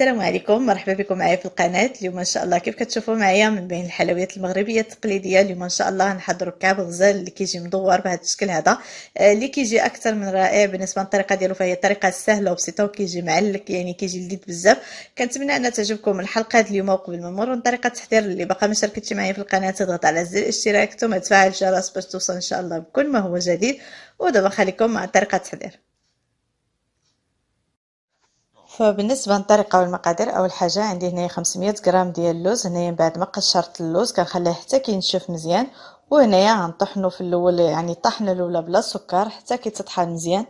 السلام عليكم مرحبا بكم معايا في القناة اليوم ان شاء الله كيف كتشوفوا معايا من بين الحلويات المغربية التقليدية اليوم ان شاء الله غنحضروا كعب غزال اللي كيجي مدور بهذا الشكل هذا آه، اللي كيجي اكثر من رائع بالنسبة للطريقة ديالو فهي طريقة سهلة وبسيطة وكيجي معلك يعني كيجي لذيذ بزاف كنتمنى ان تعجبكم الحلقة هذه اليوم وقبل ما نمر طريقة التحضير اللي باقا ما شاركتش معايا في القناة تضغط على زر الاشتراك ثم تفعل الجرس باش توصل ان شاء الله بكل ما هو جديد ودابا خليكم مع طريقة التحضير فبالنسبه للطريقه والمقادير اول حاجه عندي هنايا 500 غرام ديال اللوز هنايا من بعد ما قشرت اللوز كنخليه حتى كينشف مزيان وهنايا غنطحنو في الاول يعني الطحنه الاولى بلا سكر حتى كيتطحن مزيان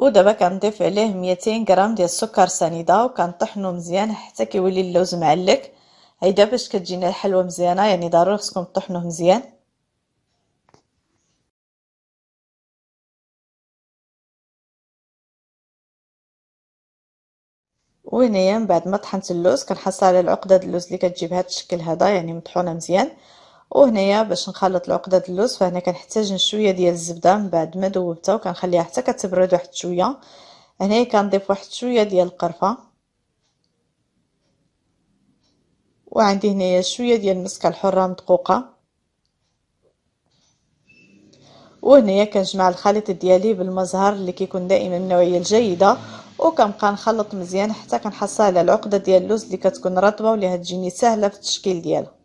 ودابا كنضيف عليه 200 غرام ديال السكر سنيده وكنطحنو مزيان حتى كيولي اللوز معلك هيدا باش كتجينا الحلوه مزيانه يعني ضروري خصكم طحنوه مزيان وهنايا من بعد ما طحنت اللوز كنحصل على العقده د اللوز اللي كتجي بهذا الشكل هذا يعني مطحونه مزيان وهنايا باش نخلط العقده اللوز فهنا كنحتاج شويه ديال الزبده من بعد ما ذوبتها وكنخليها حتى كتبرد واحد شويه هنايا كنضيف واحد شويه ديال القرفه وعندي هنايا شويه ديال المسكه الحره مدقوقه وهنايا كنجمع الخليط ديالي بالمزهر اللي كيكون دائما النوعيه الجيده وكنبقى نخلط مزيان حتى كنحصل على العقده ديال اللوز اللي كتكون رطبه واللي هتجيني سهله في التشكيل ديالها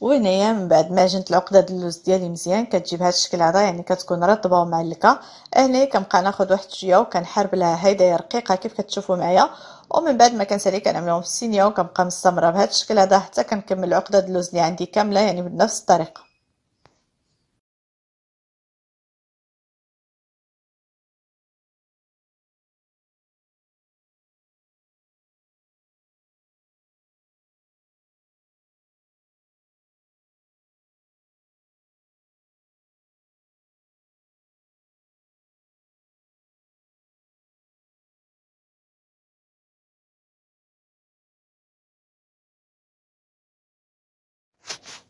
وهنايا من بعد ما جنت العقده ديال اللوز ديالي مزيان كتجي بهذا الشكل هذا يعني كتكون رطبه ومعلكه هنا كنبقى ناخذ واحد الشويه وكنحرب لها هيدا هي رقيقه كيف كتشوفوا معايا ومن بعد ما كنسالي كنعملهم في السينيه وكنبقى مستمره بهذا الشكل هذا حتى كنكمل العقده ديال اللوز اللي عندي كامله يعني بنفس الطريقه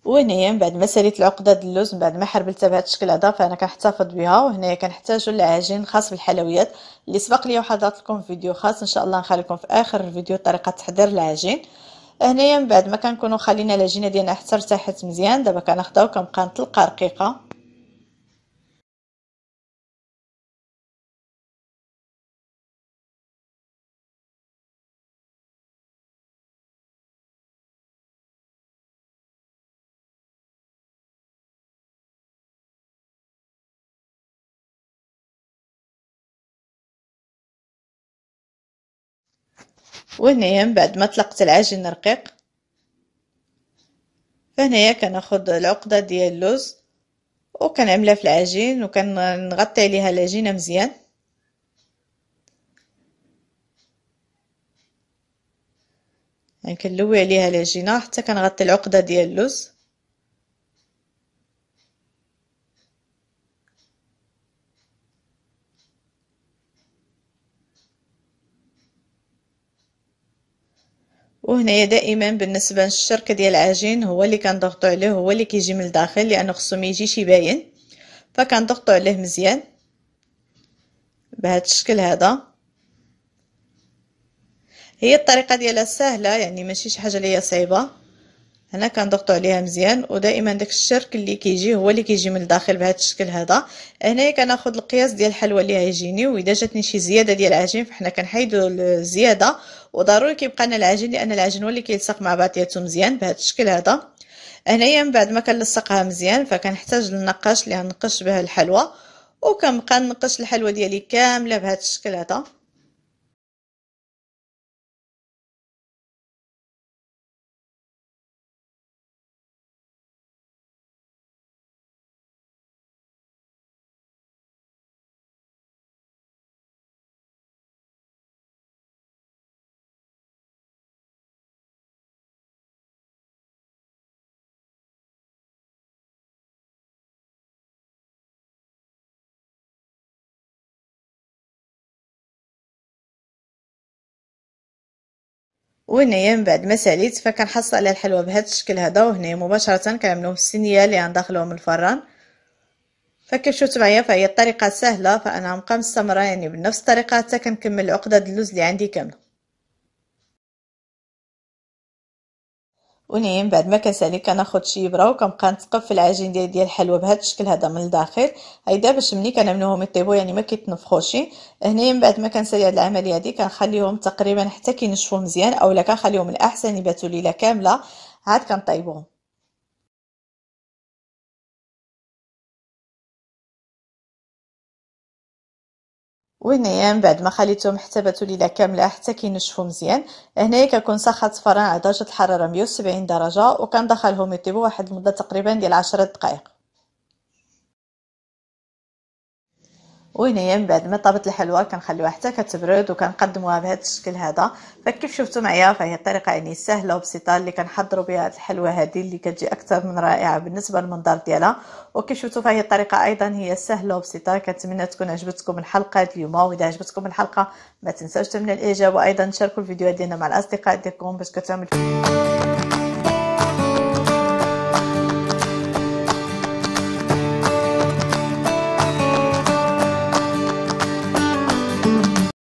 وهنايا من بعد ما ساليت العقده ديال اللوز من بعد ما حربلتها بهذا الشكل هذا فانا كنحتفظ بها وهنايا كنحتاجوا العجين الخاص بالحلويات اللي سبق لي وحضرت لكم فيديو خاص ان شاء الله نخلي لكم في اخر الفيديو طريقه تحضير العجين هنايا من بعد ما كنكونوا خلينا العجينه ديالنا حتى ارتاحت مزيان دابا كناخذها وكنبقى نطلق رقيقه وهنايا من بعد ما طلقت العجين الرقيق فهنايا كناخد العقده ديال اللوز وكنعملها في العجين وكنغطي عليها العجينه مزيان يعني كنلوي عليها العجينه حتى كنغطي العقده ديال اللوز وهنايا دائما بالنسبه للشركه ديال العجين هو اللي كنضغطوا عليه هو اللي كيجي من الداخل لانه خصو ما يجيش باين فكنضغطوا عليه مزيان بهذا الشكل هذا هي الطريقه ديالها سهله يعني ماشي شي حاجه اللي هي صعيبه هنا كنضغطوا عليها مزيان ودائما داك الشرك اللي كيجي هو اللي كيجي من الداخل بهذا الشكل هذا هنايا كناخذ القياس ديال الحلوى اللي هيجيني واذا جاتني شي زياده ديال العجين فحنا كنحيدوا الزياده وضروري كيبقى لنا العجين لان العجين هو اللي كيلصق مع بعضياته مزيان بهذا الشكل هذا هنايا من بعد ما كنلصقها مزيان فكنحتاج النقاش اللي غنقش به الحلوى وكنبقى نقش الحلوى ديالي كامله بهذا الشكل هذا وهنايا من بعد ما ساليت فكنحصل على الحلوى بهذا الشكل هذا وهنا مباشره كنعملو السنيه اللي غندخلوها من الفران فكيفشفتوا معايا فهي الطريقه سهله فانا غنبقى مستمره يعني بنفس الطريقه حتى كنكمل العقده اللوز اللي عندي كامله وني من بعد ما كنسالي كناخد شي ابره وكنبقى في العجين ديال ديال الحلوى بهذا الشكل هذا من الداخل هيدا باش ملي كنعملوهم يطيبوا يعني ما كيتنفخوش هنا من بعد ما كنسالي هاد العمليه هادي كنخليهم تقريبا حتى كينشفوا مزيان اولا كنخليهم الاحسن يباتوا ليله كامله عاد كنطيبوهم وينيا من بعد ما خليتهم حتى باتوا ليله كامله حتى كينشفوا مزيان هنايا كنكون سخنت الفرن على درجه الحراره 170 درجه وكندخلهم يطيبوا واحد المده تقريبا ديال 10 دقائق من بعد ما طابت الحلوى كنخليوها حتى كتبرد وكنقدموها بهذا الشكل هذا فكيف شفتوا معايا فهي الطريقه يعني سهله وبسيطه اللي كنحضروا بها هذه الحلوى هذه اللي كتجي اكثر من رائعه بالنسبه للمنظر ديالها وكيف شفتوا فهي الطريقه ايضا هي سهله وبسيطه كنتمنى تكون عجبتكم الحلقه اليوم واذا عجبتكم الحلقه ما تنساوش تمنى الاعجاب وايضا تشاركوا الفيديو ديالنا مع الاصدقاء ديالكم باش كتعمل